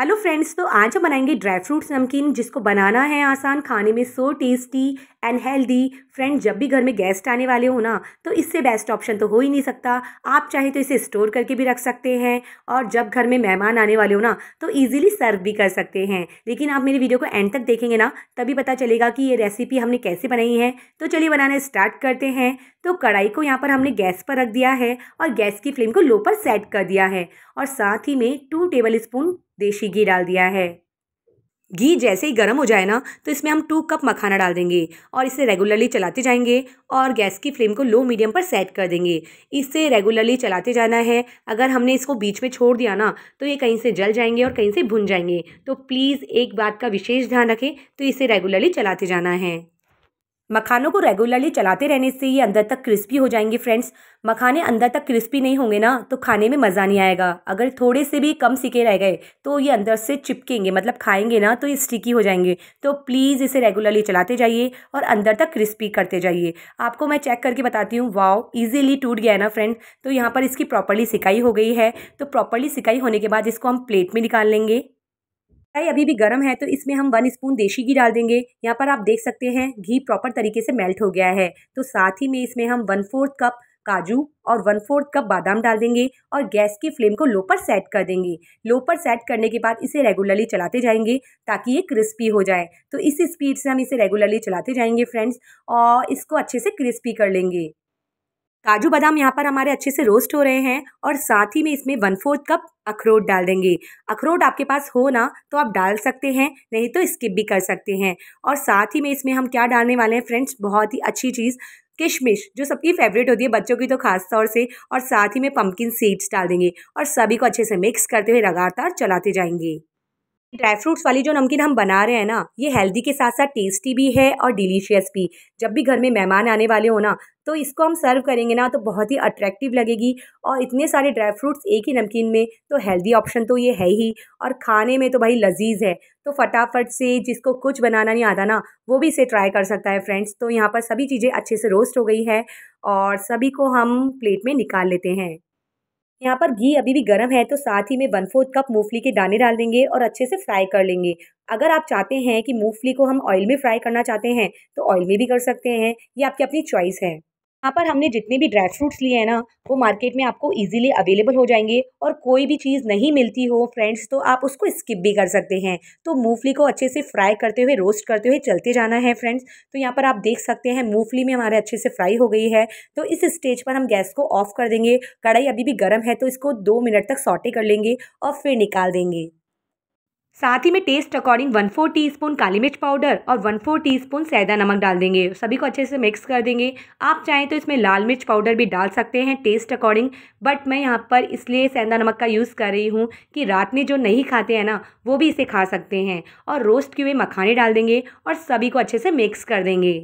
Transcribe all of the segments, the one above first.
Hello friends तो आज हम बनाएंगे ड्राई फ्रूट्स नमकीन जिसको बनाना है आसान खाने में so tasty and healthy friend जब भी घर में गेस्ट आने वाले हो ना तो इससे बेस्ट ऑप्शन तो हो ही नहीं सकता आप चाहे तो इसे स्टोर करके भी रख सकते हैं और जब घर में मेहमान आने वाले हो ना तो ईजिली सर्व भी कर सकते हैं लेकिन आप मेरी वीडियो को एंड तक देखेंगे ना तभी पता चलेगा कि ये रेसिपी हमने कैसे बनाई है तो चलिए बनाना स्टार्ट करते हैं तो कढ़ाई को यहाँ पर हमने गैस पर रख दिया है और गैस की फ्लेम को लो पर सेट कर दिया है और साथ ही में टू टेबल स्पून देशी घी डाल दिया है घी जैसे ही गर्म हो जाए ना तो इसमें हम टू कप मखाना डाल देंगे और इसे रेगुलरली चलाते जाएंगे और गैस की फ्लेम को लो मीडियम पर सेट कर देंगे इसे रेगुलरली चलाते जाना है अगर हमने इसको बीच में छोड़ दिया ना तो ये कहीं से जल जाएंगे और कहीं से भुन जाएंगे तो प्लीज़ एक बात का विशेष ध्यान रखें तो इसे रेगुलरली चलाते जाना है मखानों को रेगुलरली चलाते रहने से ये अंदर तक क्रिस्पी हो जाएंगे फ्रेंड्स मखाने अंदर तक क्रिस्पी नहीं होंगे ना तो खाने में मज़ा नहीं आएगा अगर थोड़े से भी कम सिके रह गए तो ये अंदर से चिपकेंगे मतलब खाएंगे ना तो ये स्टिकी हो जाएंगे तो प्लीज़ इसे रेगुलरली चलाते जाइए और अंदर तक क्रिस्पी करते जाइए आपको मैं चेक करके बताती हूँ वाव ईजिली टूट गया है ना फ्रेंड तो यहाँ पर इसकी प्रॉपरली सिकाई हो गई है तो प्रॉपरली सिकाई होने के बाद इसको हम प्लेट में निकाल लेंगे कढ़ाई अभी भी गर्म है तो इसमें हम वन स्पून देशी घी डाल देंगे यहाँ पर आप देख सकते हैं घी प्रॉपर तरीके से मेल्ट हो गया है तो साथ ही में इसमें हम वन फोर्थ कप काजू और वन फोर्थ कप बादाम डाल देंगे और गैस की फ्लेम को लो पर सेट कर देंगे लो पर सेट करने के बाद इसे रेगुलरली चलाते जाएंगे ताकि ये क्रिस्पी हो जाए तो इस स्पीड से हम इसे रेगुलरली चलाते जाएंगे फ्रेंड्स और इसको अच्छे से क्रिस्पी कर लेंगे काजू बादाम यहाँ पर हमारे अच्छे से रोस्ट हो रहे हैं और साथ ही में इसमें वन फोर्थ कप अखरोट डाल देंगे अखरोट आपके पास हो ना तो आप डाल सकते हैं नहीं तो स्किप भी कर सकते हैं और साथ ही में इसमें हम क्या डालने वाले हैं फ्रेंड्स बहुत ही अच्छी चीज़ किशमिश जो सबकी फेवरेट होती है बच्चों की तो खास तौर से और साथ ही में पम्पकिन सीड्स डाल देंगे और सभी को अच्छे से मिक्स करते हुए लगातार चलाते जाएंगे ड्राई फ्रूट्स वाली जो नमकीन हम बना रहे हैं ना ये हेल्दी के साथ साथ टेस्टी भी है और डिलीशियस भी जब भी घर में मेहमान आने वाले हो ना तो इसको हम सर्व करेंगे ना तो बहुत ही अट्रैक्टिव लगेगी और इतने सारे ड्राई फ्रूट्स एक ही नमकीन में तो हेल्दी ऑप्शन तो ये है ही और खाने में तो भाई लजीज है तो फटाफट से जिसको कुछ बनाना नहीं आता ना वो भी इसे ट्राई कर सकता है फ्रेंड्स तो यहाँ पर सभी चीज़ें अच्छे से रोस्ट हो गई है और सभी को हम प्लेट में निकाल लेते हैं यहाँ पर घी अभी भी गर्म है तो साथ ही में वन फोर्थ कप मूंगफली के दाने डाल देंगे और अच्छे से फ्राई कर लेंगे अगर आप चाहते हैं कि मूंगफली को हम ऑयल में फ्राई करना चाहते हैं तो ऑयल में भी कर सकते हैं ये आपकी अपनी चॉइस है यहाँ पर हमने जितने भी ड्राई फ्रूट्स लिए हैं ना वो मार्केट में आपको इजीली अवेलेबल हो जाएंगे और कोई भी चीज़ नहीं मिलती हो फ्रेंड्स तो आप उसको स्किप भी कर सकते हैं तो मूंगफली को अच्छे से फ्राई करते हुए रोस्ट करते हुए चलते जाना है फ्रेंड्स तो यहाँ पर आप देख सकते हैं मूंगफली में हमारे अच्छे से फ्राई हो गई है तो इस स्टेज पर हम गैस को ऑफ कर देंगे कढ़ाई अभी भी गर्म है तो इसको दो मिनट तक सौटे कर लेंगे और फिर निकाल देंगे साथ ही में taste according one four teaspoon काली मिर्च पाउडर और वन फोर टी स्पून सैदा नमक डाल देंगे सभी को अच्छे से मिक्स कर देंगे आप चाहें तो इसमें लाल मिर्च पाउडर भी डाल सकते हैं टेस्ट अकॉर्डिंग बट मैं यहाँ पर इसलिए सैदा नमक का यूज़ कर रही हूँ कि रात में जो नहीं खाते हैं ना वो भी इसे खा सकते हैं और रोस्ट किए हुए मखाने डाल देंगे और सभी को अच्छे से मिक्स कर देंगे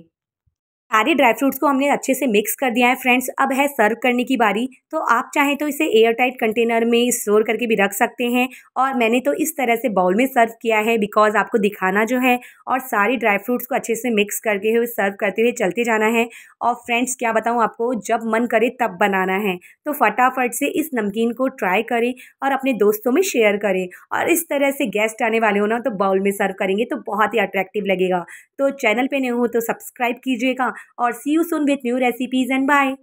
सारे ड्राई फ्रूट्स को हमने अच्छे से मिक्स कर दिया है फ्रेंड्स अब है सर्व करने की बारी तो आप चाहें तो इसे एयर टाइट कंटेनर में स्टोर करके भी रख सकते हैं और मैंने तो इस तरह से बाउल में सर्व किया है बिकॉज आपको दिखाना जो है और सारे ड्राई फ्रूट्स को अच्छे से मिक्स करके हुए सर्व करते हुए चलते जाना है और फ्रेंड्स क्या बताऊँ आपको जब मन करे तब बनाना है तो फटाफट से इस नमकीन को ट्राई करें और अपने दोस्तों में शेयर करें और इस तरह से गेस्ट आने वाले हो ना तो बाउल में सर्व करेंगे तो बहुत ही अट्रैक्टिव लगेगा तो चैनल पर नहीं हो तो सब्सक्राइब कीजिएगा or see you soon with new recipes and bye.